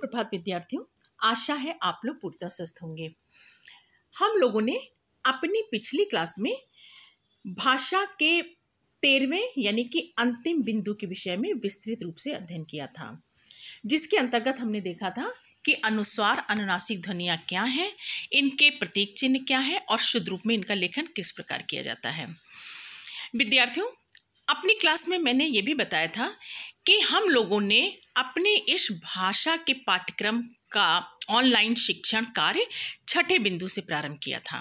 सुप्रभात विद्यार्थियों आशा है आप लोग पूर्णतः स्वस्थ होंगे हम लोगों ने अपनी पिछली क्लास में भाषा के तेरहवें यानी कि अंतिम बिंदु के विषय में विस्तृत रूप से अध्ययन किया था जिसके अंतर्गत हमने देखा था कि अनुस्वार अनुनासिक ध्वनियाँ क्या हैं इनके प्रतीक चिन्ह क्या है और शुद्ध रूप में इनका लेखन किस प्रकार किया जाता है विद्यार्थियों अपनी क्लास में मैंने ये भी बताया था कि हम लोगों ने अपने इस भाषा के पाठ्यक्रम का ऑनलाइन शिक्षण कार्य छठे बिंदु से प्रारंभ किया था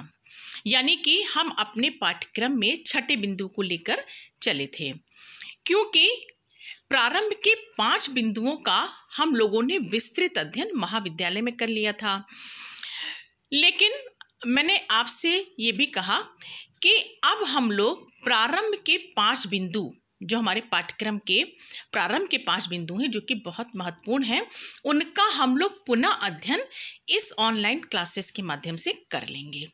यानी कि हम अपने पाठ्यक्रम में छठे बिंदु को लेकर चले थे क्योंकि प्रारंभ के पांच बिंदुओं का हम लोगों ने विस्तृत अध्ययन महाविद्यालय में कर लिया था लेकिन मैंने आपसे ये भी कहा कि अब हम लोग प्रारंभ के पांच बिंदु जो हमारे पाठ्यक्रम के प्रारंभ के पांच बिंदु हैं जो कि बहुत महत्वपूर्ण हैं उनका हम लोग पुनः अध्ययन इस ऑनलाइन क्लासेस के माध्यम से कर लेंगे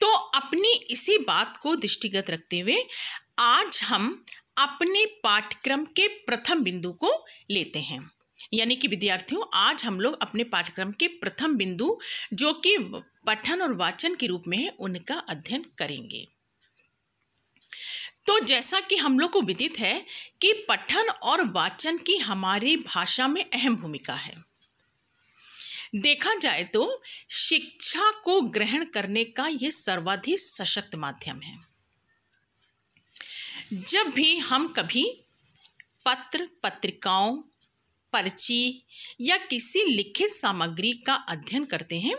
तो अपनी इसी बात को दृष्टिगत रखते हुए आज हम अपने पाठ्यक्रम के प्रथम बिंदु को लेते हैं यानी कि विद्यार्थियों आज हम लोग अपने पाठ्यक्रम के प्रथम बिंदु जो कि पठन और वाचन के रूप में है उनका अध्ययन करेंगे तो जैसा कि हम लोग को विदित है कि पठन और वाचन की हमारी भाषा में अहम भूमिका है देखा जाए तो शिक्षा को ग्रहण करने का ये सर्वाधिक सशक्त माध्यम है जब भी हम कभी पत्र पत्रिकाओं पर्ची या किसी लिखित सामग्री का अध्ययन करते हैं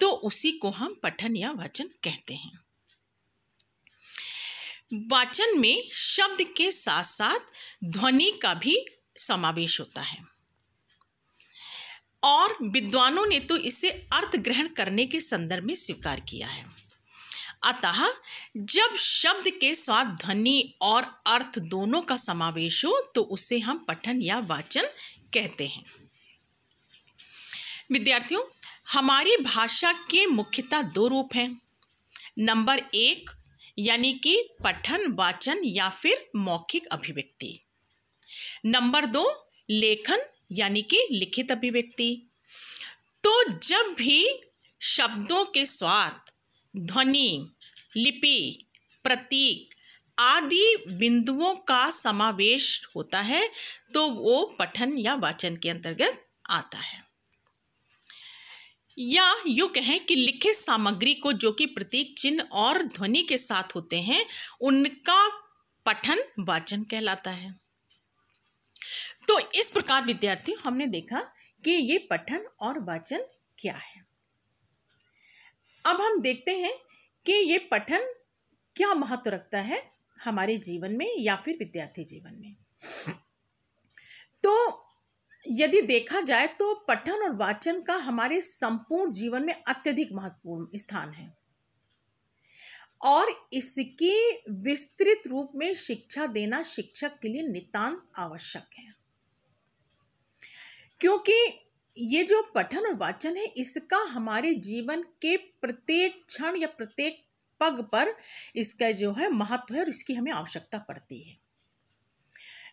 तो उसी को हम पठन या वाचन कहते हैं वाचन में शब्द के साथ साथ ध्वनि का भी समावेश होता है और विद्वानों ने तो इसे अर्थ ग्रहण करने के संदर्भ में स्वीकार किया है अतः जब शब्द के साथ ध्वनि और अर्थ दोनों का समावेश हो तो उसे हम पठन या वाचन कहते हैं विद्यार्थियों हमारी भाषा के मुख्यतः दो रूप हैं नंबर एक यानी कि पठन वाचन या फिर मौखिक अभिव्यक्ति नंबर दो लेखन यानी कि लिखित अभिव्यक्ति तो जब भी शब्दों के स्वाद ध्वनि लिपि प्रतीक आदि बिंदुओं का समावेश होता है तो वो पठन या वाचन के अंतर्गत आता है या यूँ कहें कि लिखित सामग्री को जो कि प्रतीक चिन्ह और ध्वनि के साथ होते हैं उनका पठन वाचन कहलाता है तो इस प्रकार विद्यार्थियों हमने देखा कि ये पठन और वाचन क्या है अब हम देखते हैं कि ये पठन क्या महत्व रखता है हमारे जीवन में या फिर विद्यार्थी जीवन में तो यदि देखा जाए तो पठन और वाचन का हमारे संपूर्ण जीवन में अत्यधिक महत्वपूर्ण स्थान है और इसकी विस्तृत रूप में शिक्षा देना शिक्षक के लिए नितांत आवश्यक है क्योंकि ये जो पठन और वाचन है इसका हमारे जीवन के प्रत्येक क्षण या प्रत्येक पग पर इसका जो है महत्व है और इसकी हमें आवश्यकता पड़ती है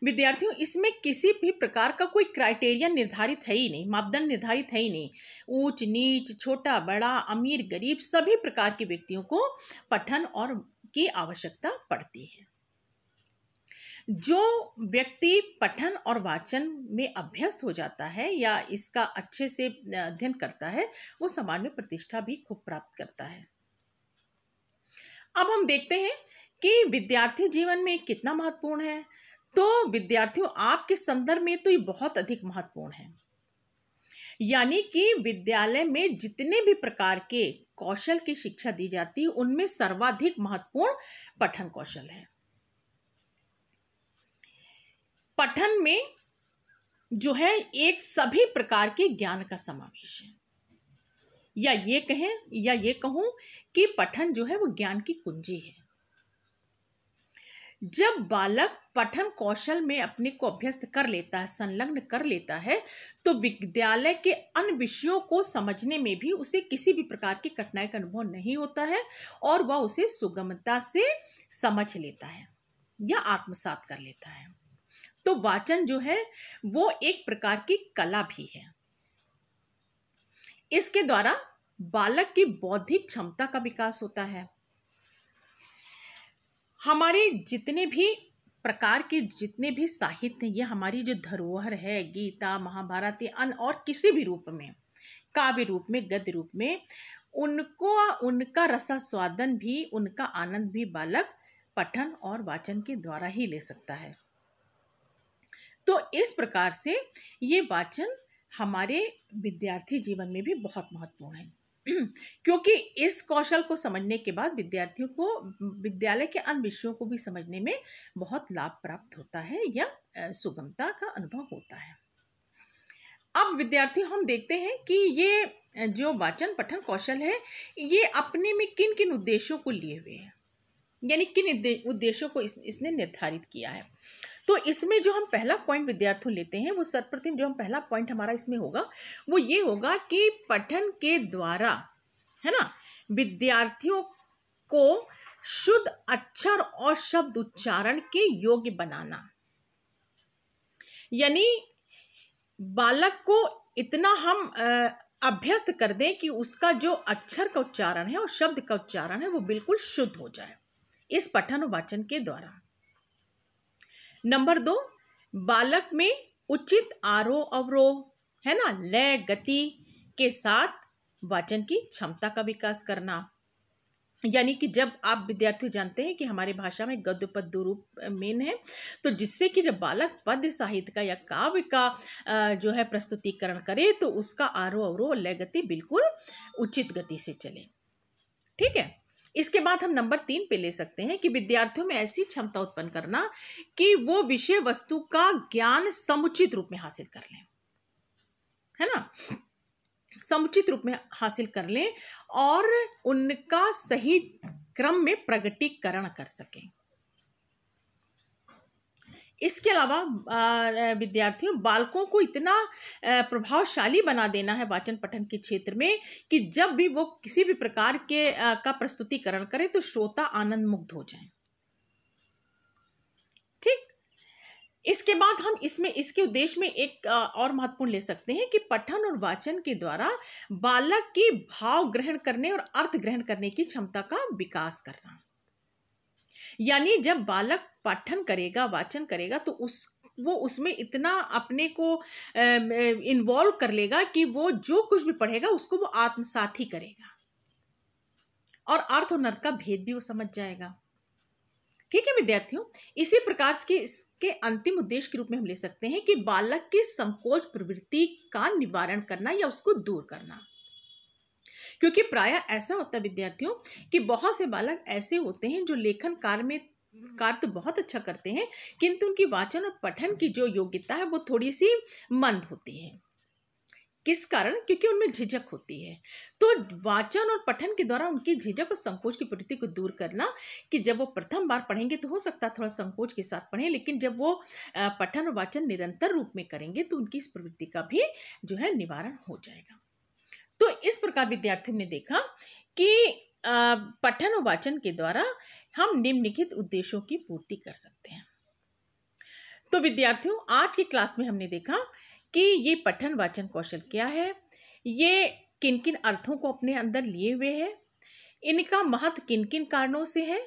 विद्यार्थियों इसमें किसी भी प्रकार का कोई क्राइटेरिया निर्धारित है ही नहीं मापदंड निर्धारित है ही नहीं ऊंच नीच छोटा बड़ा अमीर गरीब सभी प्रकार के व्यक्तियों को पठन और की आवश्यकता पड़ती है जो व्यक्ति पठन और वाचन में अभ्यस्त हो जाता है या इसका अच्छे से अध्ययन करता है वो समाज में प्रतिष्ठा भी खूब प्राप्त करता है अब हम देखते हैं कि विद्यार्थी जीवन में कितना महत्वपूर्ण है तो विद्यार्थियों आपके संदर्भ में तो ये बहुत अधिक महत्वपूर्ण है यानी कि विद्यालय में जितने भी प्रकार के कौशल की शिक्षा दी जाती है उनमें सर्वाधिक महत्वपूर्ण पठन कौशल है पठन में जो है एक सभी प्रकार के ज्ञान का समावेश है या ये कहें या ये कहूं कि पठन जो है वो ज्ञान की कुंजी है जब बालक पठन कौशल में अपने को अभ्यस्त कर लेता है संलग्न कर लेता है तो विद्यालय के अन्य विषयों को समझने में भी उसे किसी भी प्रकार की कठिनाई का अनुभव नहीं होता है और वह उसे सुगमता से समझ लेता है या आत्मसात कर लेता है तो वाचन जो है वो एक प्रकार की कला भी है इसके द्वारा बालक की बौद्धिक क्षमता का विकास होता है हमारे जितने भी प्रकार के जितने भी साहित्य ये हमारी जो धरोहर है गीता महाभारत अन्य और किसी भी रूप में काव्य रूप में गद्य रूप में उनको उनका रसास्वादन भी उनका आनंद भी बालक पठन और वाचन के द्वारा ही ले सकता है तो इस प्रकार से ये वाचन हमारे विद्यार्थी जीवन में भी बहुत महत्वपूर्ण है क्योंकि इस कौशल को समझने के बाद विद्यार्थियों को विद्यालय के अन्य विषयों को भी समझने में बहुत लाभ प्राप्त होता है या सुगमता का अनुभव होता है अब विद्यार्थी हम देखते हैं कि ये जो वाचन पठन कौशल है ये अपने में किन किन उद्देश्यों को लिए हुए है यानी किन उद्देश्यों को इस, इसने निर्धारित किया है तो इसमें जो हम पहला पॉइंट विद्यार्थियों लेते हैं वो सर्वप्रथम जो हम पहला पॉइंट हमारा इसमें होगा वो ये होगा कि पठन के द्वारा है ना विद्यार्थियों को शुद्ध अक्षर और शब्द उच्चारण के योग्य बनाना यानी बालक को इतना हम अभ्यस्त कर दें कि उसका जो अक्षर का उच्चारण है और शब्द का उच्चारण है वो बिल्कुल शुद्ध हो जाए इस पठन वाचन के द्वारा नंबर दो बालक में उचित आरोह अवरोह है ना लय गति के साथ वाचन की क्षमता का विकास करना यानी कि जब आप विद्यार्थी जानते हैं कि हमारे भाषा में गद्य पद दो रूप मेन है तो जिससे कि जब बालक पद्य साहित्य का या काव्य का जो है प्रस्तुतिकरण करे तो उसका आरोह अवरोह लय गति बिल्कुल उचित गति से चले ठीक है इसके बाद हम नंबर तीन पे ले सकते हैं कि विद्यार्थियों में ऐसी क्षमता उत्पन्न करना कि वो विषय वस्तु का ज्ञान समुचित रूप में हासिल कर लें है ना समुचित रूप में हासिल कर लें और उनका सही क्रम में प्रगटीकरण कर सकें इसके अलावा विद्यार्थियों बालकों को इतना प्रभावशाली बना देना है वाचन पठन के क्षेत्र में कि जब भी वो किसी भी प्रकार के का प्रस्तुतिकरण करें तो श्रोता आनंद मुग्ध हो जाए ठीक इसके बाद हम इसमें इसके उद्देश्य में एक और महत्वपूर्ण ले सकते हैं कि पठन और वाचन के द्वारा बालक की भाव ग्रहण करने और अर्थ ग्रहण करने की क्षमता का विकास करना यानी जब बालक पाठन करेगा वाचन करेगा तो उस वो उसमें इतना अपने को इन्वॉल्व कर लेगा कि वो जो कुछ भी पढ़ेगा उसको वो आत्मसात ही करेगा और अर्थ और नर्थ का भेद भी वो समझ जाएगा ठीक है विद्यार्थियों इसी प्रकार के इसके अंतिम उद्देश्य के रूप में हम ले सकते हैं कि बालक की संकोच प्रवृत्ति का निवारण करना या उसको दूर करना क्योंकि प्रायः ऐसा होता है विद्यार्थियों कि बहुत से बालक ऐसे होते हैं जो लेखन कार्य में कार्य तो बहुत अच्छा करते हैं किंतु उनकी वाचन और पठन की जो योग्यता है वो थोड़ी सी मंद होती है किस कारण क्योंकि उनमें झिझक होती है तो वाचन और पठन के द्वारा उनकी झिझक और संकोच की प्रवृत्ति को दूर करना कि जब वो प्रथम बार पढ़ेंगे तो हो सकता है थोड़ा संकोच के साथ पढ़ें लेकिन जब वो पठन और वाचन निरंतर रूप में करेंगे तो उनकी इस प्रवृत्ति का भी जो है निवारण हो जाएगा तो इस प्रकार विद्यार्थियों ने देखा कि पठन और वाचन के द्वारा हम निम्नलिखित उद्देश्यों की पूर्ति कर सकते हैं तो विद्यार्थियों आज की क्लास में हमने देखा कि ये पठन वाचन कौशल क्या है ये किन किन अर्थों को अपने अंदर लिए हुए है इनका महत्व किन किन कारणों से है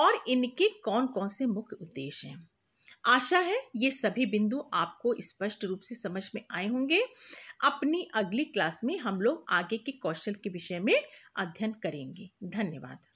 और इनके कौन कौन से मुख्य उद्देश्य हैं आशा है ये सभी बिंदु आपको स्पष्ट रूप से समझ में आए होंगे अपनी अगली क्लास में हम लोग आगे के कौशल के विषय में अध्ययन करेंगे धन्यवाद